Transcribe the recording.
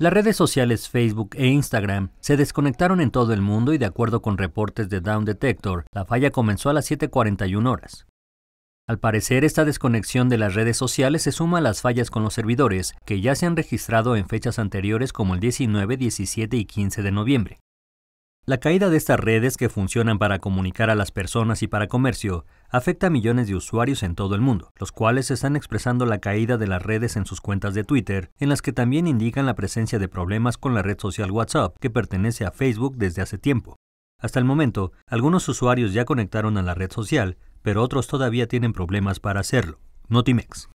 Las redes sociales Facebook e Instagram se desconectaron en todo el mundo y de acuerdo con reportes de Down Detector, la falla comenzó a las 7.41 horas. Al parecer, esta desconexión de las redes sociales se suma a las fallas con los servidores, que ya se han registrado en fechas anteriores como el 19, 17 y 15 de noviembre. La caída de estas redes que funcionan para comunicar a las personas y para comercio afecta a millones de usuarios en todo el mundo, los cuales están expresando la caída de las redes en sus cuentas de Twitter, en las que también indican la presencia de problemas con la red social WhatsApp, que pertenece a Facebook desde hace tiempo. Hasta el momento, algunos usuarios ya conectaron a la red social, pero otros todavía tienen problemas para hacerlo. Notimex.